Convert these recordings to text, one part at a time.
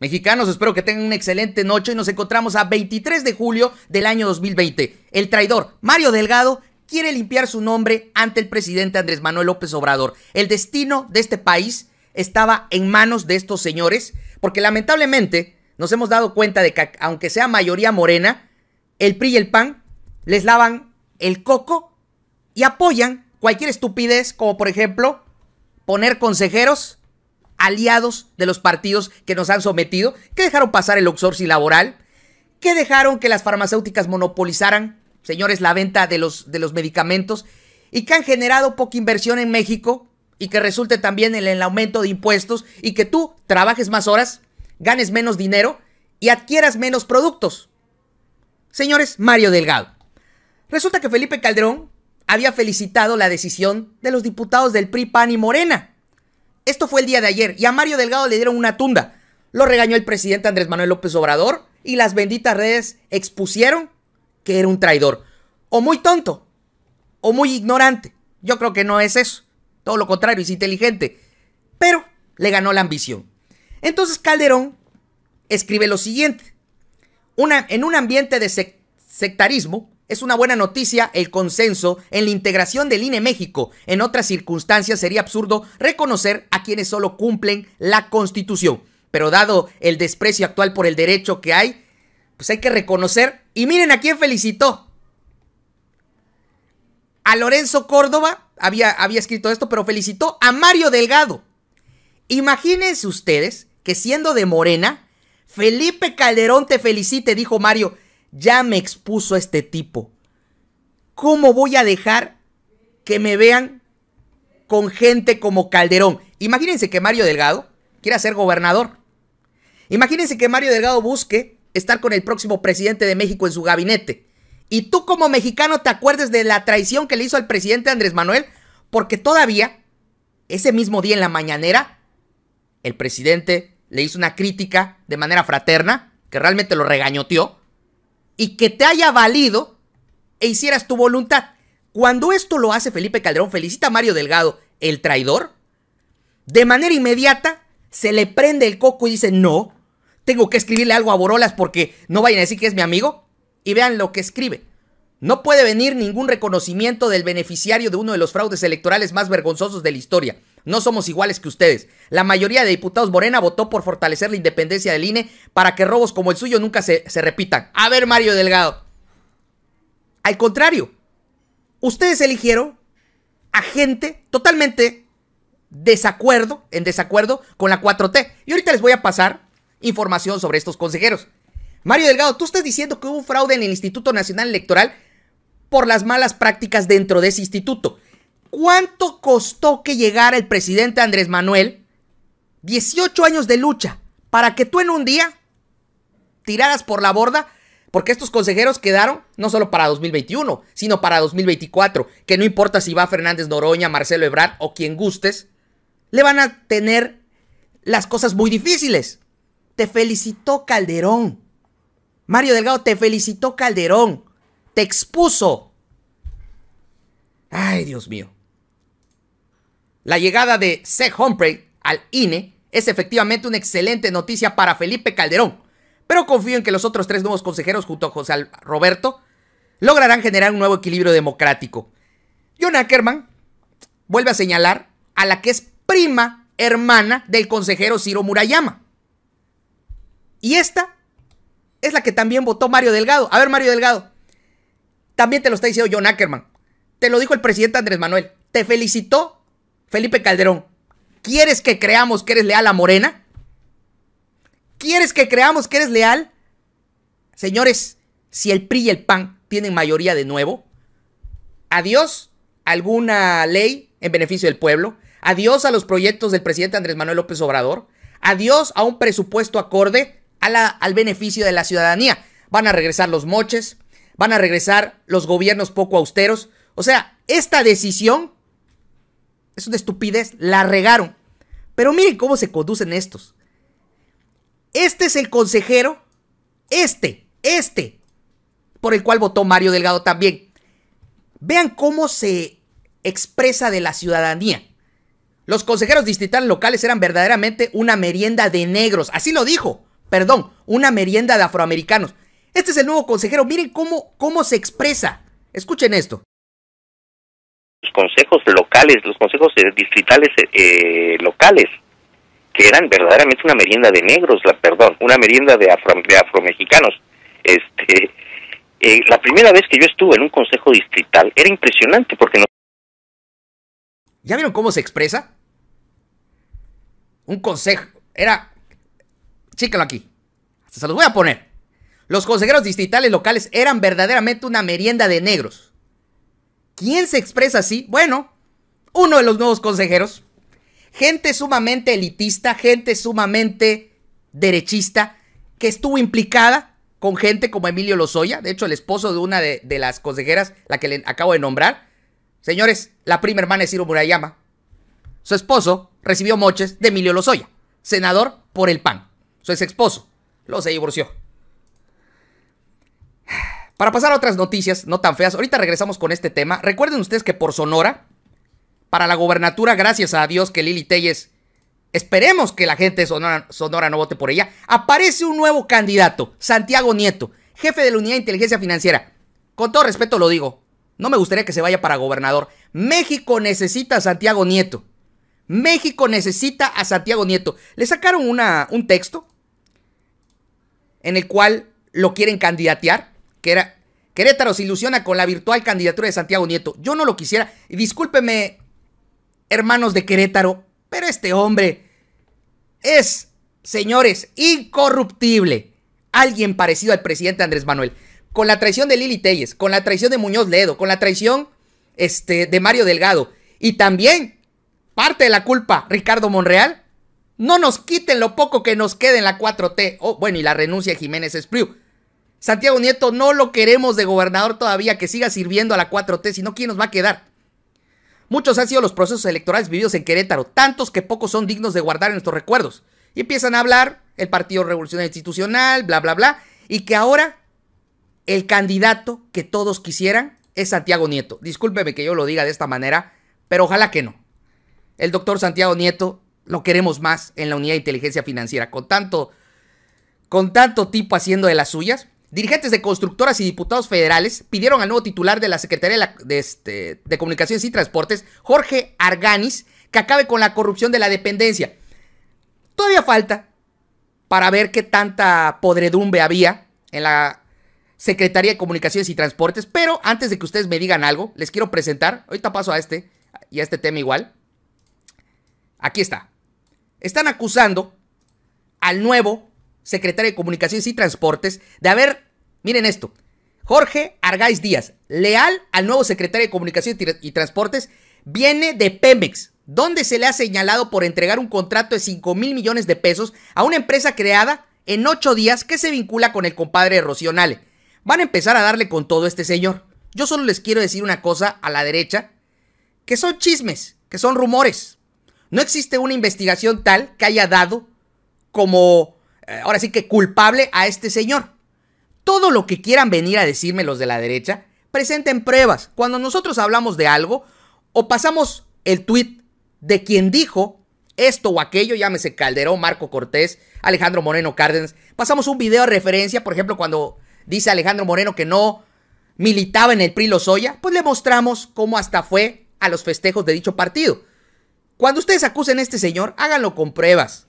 Mexicanos, espero que tengan una excelente noche y nos encontramos a 23 de julio del año 2020. El traidor Mario Delgado quiere limpiar su nombre ante el presidente Andrés Manuel López Obrador. El destino de este país estaba en manos de estos señores, porque lamentablemente nos hemos dado cuenta de que aunque sea mayoría morena, el PRI y el PAN les lavan el coco y apoyan cualquier estupidez, como por ejemplo poner consejeros aliados de los partidos que nos han sometido, que dejaron pasar el outsourcing laboral, que dejaron que las farmacéuticas monopolizaran, señores, la venta de los, de los medicamentos y que han generado poca inversión en México y que resulte también en el aumento de impuestos y que tú trabajes más horas, ganes menos dinero y adquieras menos productos. Señores, Mario Delgado. Resulta que Felipe Calderón había felicitado la decisión de los diputados del PRI, PAN y Morena esto fue el día de ayer y a Mario Delgado le dieron una tunda. Lo regañó el presidente Andrés Manuel López Obrador y las benditas redes expusieron que era un traidor. O muy tonto, o muy ignorante. Yo creo que no es eso. Todo lo contrario, es inteligente. Pero le ganó la ambición. Entonces Calderón escribe lo siguiente. Una, en un ambiente de sectarismo, es una buena noticia el consenso en la integración del INE México. En otras circunstancias sería absurdo reconocer a quienes solo cumplen la Constitución. Pero dado el desprecio actual por el derecho que hay, pues hay que reconocer. Y miren a quién felicitó. A Lorenzo Córdoba, había, había escrito esto, pero felicitó a Mario Delgado. Imagínense ustedes que siendo de Morena, Felipe Calderón te felicite, dijo Mario. Ya me expuso este tipo. ¿Cómo voy a dejar que me vean con gente como Calderón? Imagínense que Mario Delgado quiera ser gobernador. Imagínense que Mario Delgado busque estar con el próximo presidente de México en su gabinete. Y tú como mexicano te acuerdes de la traición que le hizo al presidente Andrés Manuel, porque todavía, ese mismo día en la mañanera, el presidente le hizo una crítica de manera fraterna, que realmente lo regañoteó, y que te haya valido e hicieras tu voluntad. Cuando esto lo hace Felipe Calderón, felicita a Mario Delgado, el traidor, de manera inmediata se le prende el coco y dice, no, tengo que escribirle algo a Borolas porque no vayan a decir que es mi amigo. Y vean lo que escribe. No puede venir ningún reconocimiento del beneficiario de uno de los fraudes electorales más vergonzosos de la historia. No somos iguales que ustedes. La mayoría de diputados Morena votó por fortalecer la independencia del INE para que robos como el suyo nunca se, repitan. A ver, Mario Delgado. Al contrario, ustedes eligieron a gente totalmente desacuerdo, en desacuerdo con la 4T. Y ahorita les voy a pasar información sobre estos consejeros. Mario Delgado, tú estás diciendo que hubo fraude en el Instituto Nacional Electoral por las malas prácticas dentro de ese instituto. ¿Cuánto costó que llegara el presidente Andrés Manuel? 18 años de lucha para que tú en un día tiradas por la borda, porque estos consejeros quedaron no solo para 2021, sino para 2024, que no importa si va Fernández Noroña, Marcelo Ebrard o quien gustes, le van a tener las cosas muy difíciles. Te felicitó Calderón. Mario Delgado te felicitó Calderón. Te expuso. Ay, Dios mío. La llegada de Seth Humphrey al INE es efectivamente una excelente noticia para Felipe Calderón, pero confío en que los otros tres nuevos consejeros junto a José Roberto lograrán generar un nuevo equilibrio democrático. John Ackerman vuelve a señalar a la que es prima hermana del consejero Ciro Murayama. Y esta es la que también votó Mario Delgado. A ver, Mario Delgado, también te lo está diciendo John Ackerman. Te lo dijo el presidente Andrés Manuel. Te felicitó Felipe Calderón, ¿quieres que creamos que eres leal a Morena? ¿Quieres que creamos que eres leal? Señores, si el PRI y el PAN tienen mayoría de nuevo, adiós alguna ley en beneficio del pueblo, adiós a los proyectos del presidente Andrés Manuel López Obrador, adiós a un presupuesto acorde a la, al beneficio de la ciudadanía. Van a regresar los moches, van a regresar los gobiernos poco austeros. O sea, esta decisión es una estupidez, la regaron. Pero miren cómo se conducen estos. Este es el consejero, este, este, por el cual votó Mario Delgado también. Vean cómo se expresa de la ciudadanía. Los consejeros distritales locales eran verdaderamente una merienda de negros, así lo dijo, perdón, una merienda de afroamericanos. Este es el nuevo consejero, miren cómo, cómo se expresa. Escuchen esto los consejos locales, los consejos eh, distritales eh, locales, que eran verdaderamente una merienda de negros, la, perdón, una merienda de, afro, de afromexicanos. Este, eh, la primera vez que yo estuve en un consejo distrital era impresionante porque no... ¿Ya vieron cómo se expresa? Un consejo, era... Chícalo aquí, se los voy a poner. Los consejeros distritales locales eran verdaderamente una merienda de negros ¿Quién se expresa así? Bueno, uno de los nuevos consejeros. Gente sumamente elitista, gente sumamente derechista, que estuvo implicada con gente como Emilio Lozoya, de hecho el esposo de una de, las consejeras, la que le acabo de nombrar. Señores, la prima hermana de Ciro Murayama. Su esposo recibió moches de Emilio Lozoya, senador por el PAN. Su ex esposo lo se divorció. Para pasar a otras noticias, no tan feas, ahorita regresamos con este tema. Recuerden ustedes que por Sonora, para la gobernatura, gracias a Dios que Lili Telles, esperemos que la gente de Sonora, no vote por ella, aparece un nuevo candidato, Santiago Nieto, jefe de la Unidad de Inteligencia Financiera. Con todo respeto lo digo, no me gustaría que se vaya para gobernador. México necesita a Santiago Nieto. México necesita a Santiago Nieto. Le sacaron una, un texto en el cual lo quieren candidatear era Querétaro se ilusiona con la virtual candidatura de Santiago Nieto. Yo no lo quisiera. Y discúlpeme, hermanos de Querétaro, pero este hombre es, señores, incorruptible. Alguien parecido al presidente Andrés Manuel. Con la traición de Lili Telles, con la traición de Muñoz Ledo, con la traición este, de Mario Delgado. Y también, parte de la culpa, Ricardo Monreal. No nos quiten lo poco que nos quede en la 4T. Oh, bueno, y la renuncia de Jiménez Espriu. Santiago Nieto no lo queremos de gobernador todavía, que siga sirviendo a la 4T, sino ¿quién nos va a quedar? Muchos han sido los procesos electorales vividos en Querétaro, tantos que pocos son dignos de guardar en nuestros recuerdos. Y empiezan a hablar el Partido Revolucionario Institucional, bla, bla, bla, y que ahora el candidato que todos quisieran es Santiago Nieto. Discúlpeme que yo lo diga de esta manera, pero ojalá que no. El doctor Santiago Nieto lo queremos más en la unidad de inteligencia financiera, con tanto, con tanto tipo haciendo de las suyas. Dirigentes de constructoras y diputados federales pidieron al nuevo titular de la Secretaría este, de, Comunicaciones y Transportes, Jorge Arganis, que acabe con la corrupción de la dependencia. Todavía falta para ver qué tanta podredumbre había en la Secretaría de Comunicaciones y Transportes, pero antes de que ustedes me digan algo, les quiero presentar, ahorita paso a este y a este tema igual. Aquí está. Están acusando al nuevo secretario de Comunicaciones y Transportes, de haber, miren esto, Jorge Argáiz Díaz, leal al nuevo secretario de Comunicaciones y Transportes, viene de Pemex, donde se le ha señalado por entregar un contrato de 5 mil millones de pesos a una empresa creada en 8 días que se vincula con el compadre de Rocío Nale. Van a empezar a darle con todo este señor. Yo solo les quiero decir una cosa a la derecha, que son chismes, que son rumores. No existe una investigación tal que haya dado como eh, ahora sí que culpable a este señor. Todo lo que quieran venir a decirme los de la derecha, presenten pruebas. Cuando nosotros hablamos de algo o pasamos el tweet de quien dijo esto o aquello, llámese Calderón, Marco Cortés, Alejandro Moreno Cárdenas, pasamos un video de referencia, por ejemplo, cuando dice Alejandro Moreno que no militaba en el PRI Lozoya, pues le mostramos cómo hasta fue a los festejos de dicho partido. Cuando ustedes acusen a este señor, háganlo con pruebas.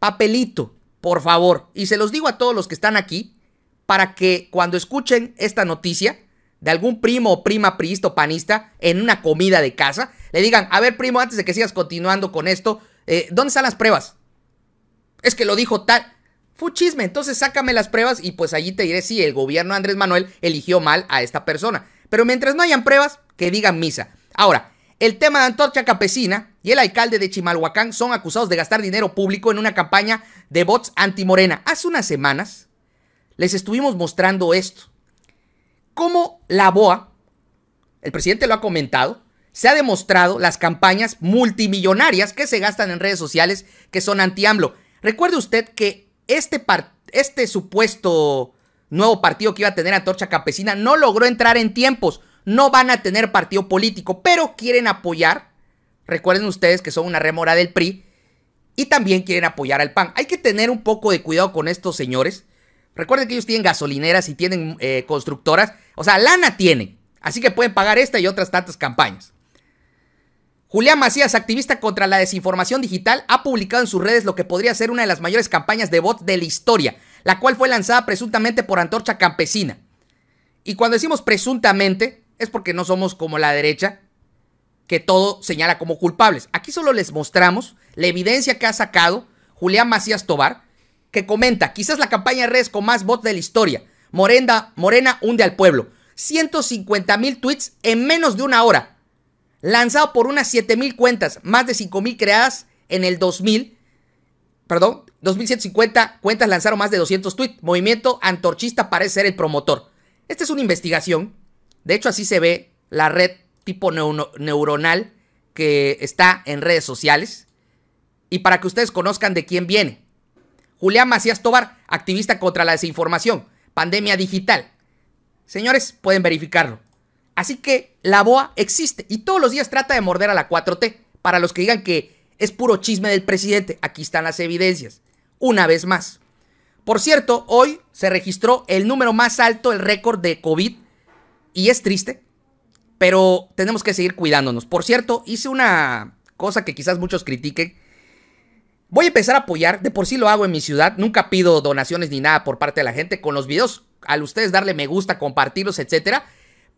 Papelito por favor, y se los digo a todos los que están aquí, para que cuando escuchen esta noticia de algún primo o prima priista o panista en una comida de casa, le digan, a ver primo, antes de que sigas continuando con esto, eh, ¿dónde están las pruebas? Es que lo dijo tal... Fue chisme, entonces sácame las pruebas y pues allí te diré si el gobierno Andrés Manuel eligió mal a esta persona. Pero mientras no hayan pruebas, que digan misa. Ahora, el tema de Antorcha Campesina y el alcalde de Chimalhuacán son acusados de gastar dinero público en una campaña de bots anti-morena. Hace unas semanas les estuvimos mostrando esto. Cómo la BOA, el presidente lo ha comentado, se ha demostrado las campañas multimillonarias que se gastan en redes sociales que son anti-AMLO. Recuerde usted que este, este supuesto nuevo partido que iba a tener Antorcha Campesina no logró entrar en tiempos no van a tener partido político, pero quieren apoyar. Recuerden ustedes que son una remora del PRI y también quieren apoyar al PAN. Hay que tener un poco de cuidado con estos señores. Recuerden que ellos tienen gasolineras y tienen eh, constructoras. O sea, lana tienen. Así que pueden pagar esta y otras tantas campañas. Julián Macías, activista contra la desinformación digital, ha publicado en sus redes lo que podría ser una de las mayores campañas de bots de la historia, la cual fue lanzada presuntamente por Antorcha Campesina. Y cuando decimos presuntamente, es porque no somos como la derecha, que todo señala como culpables. Aquí solo les mostramos la evidencia que ha sacado Julián Macías Tobar, que comenta, quizás la campaña de redes con más votos de la historia. Morena, Morena hunde al pueblo. 150 mil tweets en menos de una hora. Lanzado por unas 7 mil cuentas, más de 5 mil creadas en el 2000. Perdón, 2150 cuentas lanzaron más de 200 tweets. Movimiento antorchista parece ser el promotor. Esta es una investigación de hecho, así se ve la red tipo neuronal que está en redes sociales. Y para que ustedes conozcan de quién viene. Julián Macías Tobar, activista contra la desinformación, pandemia digital. Señores, pueden verificarlo. Así que la BOA existe y todos los días trata de morder a la 4T. Para los que digan que es puro chisme del presidente, aquí están las evidencias. Una vez más. Por cierto, hoy se registró el número más alto, el récord de COVID y es triste, pero tenemos que seguir cuidándonos. Por cierto, hice una cosa que quizás muchos critiquen. Voy a empezar a apoyar, de por sí lo hago en mi ciudad, nunca pido donaciones ni nada por parte de la gente con los videos, al ustedes darle me gusta, compartirlos, etcétera.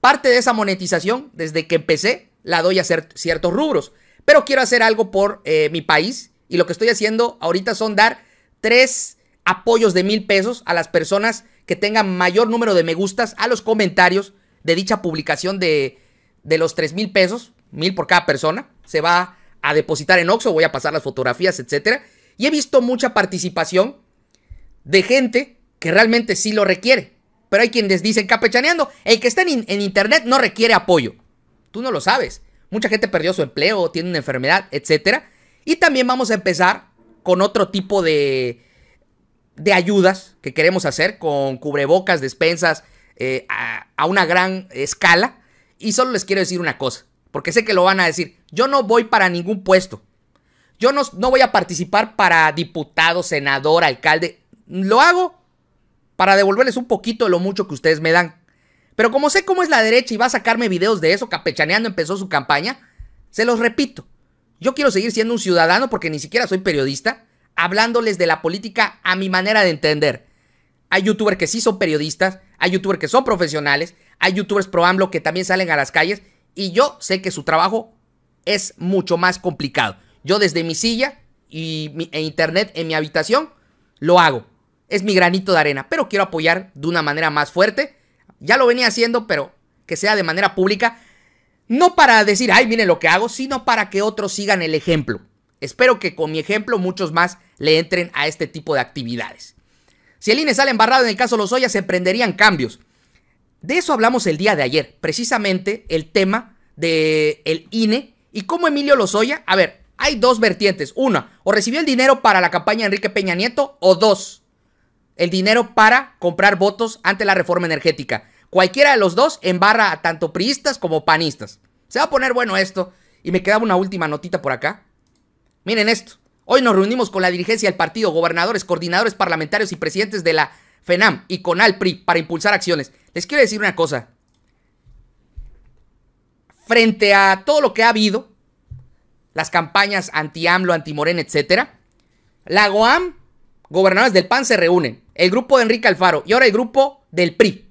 Parte de esa monetización, desde que empecé, la doy a hacer ciertos rubros. Pero quiero hacer algo por eh, mi país y lo que estoy haciendo ahorita son dar tres apoyos de mil pesos a las personas que tengan mayor número de me gustas, a los comentarios, de dicha publicación de, de los 3 mil pesos, mil por cada persona, se va a depositar en Oxxo, voy a pasar las fotografías, etc. Y he visto mucha participación de gente que realmente sí lo requiere. Pero hay quienes dicen, capechaneando, el que está en, internet no requiere apoyo. Tú no lo sabes. Mucha gente perdió su empleo, tiene una enfermedad, etc. Y también vamos a empezar con otro tipo de, de ayudas que queremos hacer, con cubrebocas, despensas, eh, a, una gran escala. Y solo les quiero decir una cosa, porque sé que lo van a decir. Yo no voy para ningún puesto. Yo no, no, voy a participar para diputado, senador, alcalde. Lo hago para devolverles un poquito de lo mucho que ustedes me dan. Pero como sé cómo es la derecha y va a sacarme videos de eso, capechaneando empezó su campaña, se los repito. Yo quiero seguir siendo un ciudadano porque ni siquiera soy periodista, hablándoles de la política a mi manera de entender. Hay youtubers que sí son periodistas, hay youtubers que son profesionales, hay youtubers pro que también salen a las calles y yo sé que su trabajo es mucho más complicado. Yo desde mi silla y e internet en mi habitación lo hago. Es mi granito de arena, pero quiero apoyar de una manera más fuerte. Ya lo venía haciendo, pero que sea de manera pública. No para decir, ay, miren lo que hago, sino para que otros sigan el ejemplo. Espero que con mi ejemplo muchos más le entren a este tipo de actividades. Si el INE sale embarrado en el caso Lozoya, se emprenderían cambios. De eso hablamos el día de ayer, precisamente el tema del INE y cómo Emilio Lozoya, a ver, hay dos vertientes. Una, o recibió el dinero para la campaña de Enrique Peña Nieto, o dos, el dinero para comprar votos ante la reforma energética. Cualquiera de los dos embarra a tanto priistas como panistas. Se va a poner bueno esto. Y me quedaba una última notita por acá. Miren esto. Hoy nos reunimos con la dirigencia del partido, gobernadores, coordinadores parlamentarios y presidentes de la FENAM y con ALPRI para impulsar acciones. Les quiero decir una cosa. Frente a todo lo que ha habido, las campañas anti-AMLO, anti-Morena, etc., la GOAM, gobernadores del PAN se reúnen, el grupo de Enrique Alfaro y ahora el grupo del PRI.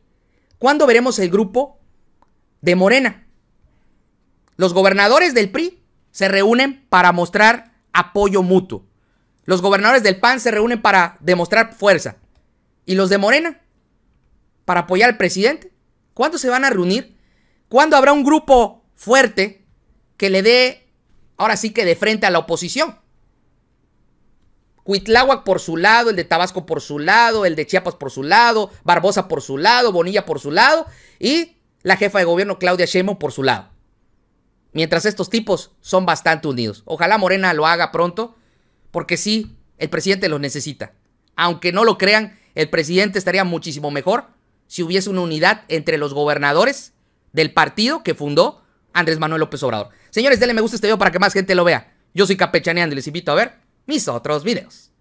¿Cuándo veremos el grupo de Morena? Los gobernadores del PRI se reúnen para mostrar apoyo mutuo. Los gobernadores del PAN se reúnen para demostrar fuerza. ¿Y los de Morena? ¿Para apoyar al presidente? ¿Cuándo se van a reunir? ¿Cuándo habrá un grupo fuerte que le dé, ahora sí que de frente a la oposición? Cuitláhuac por su lado, el de Tabasco por su lado, el de Chiapas por su lado, Barbosa por su lado, Bonilla por su lado y la jefa de gobierno Claudia Sheinbaum por su lado. Mientras estos tipos son bastante unidos. Ojalá Morena lo haga pronto, porque sí, el presidente lo necesita. Aunque no lo crean, el presidente estaría muchísimo mejor si hubiese una unidad entre los gobernadores del partido que fundó Andrés Manuel López Obrador. Señores, denle me gusta a este video para que más gente lo vea. Yo soy Capechaneando y les invito a ver mis otros videos.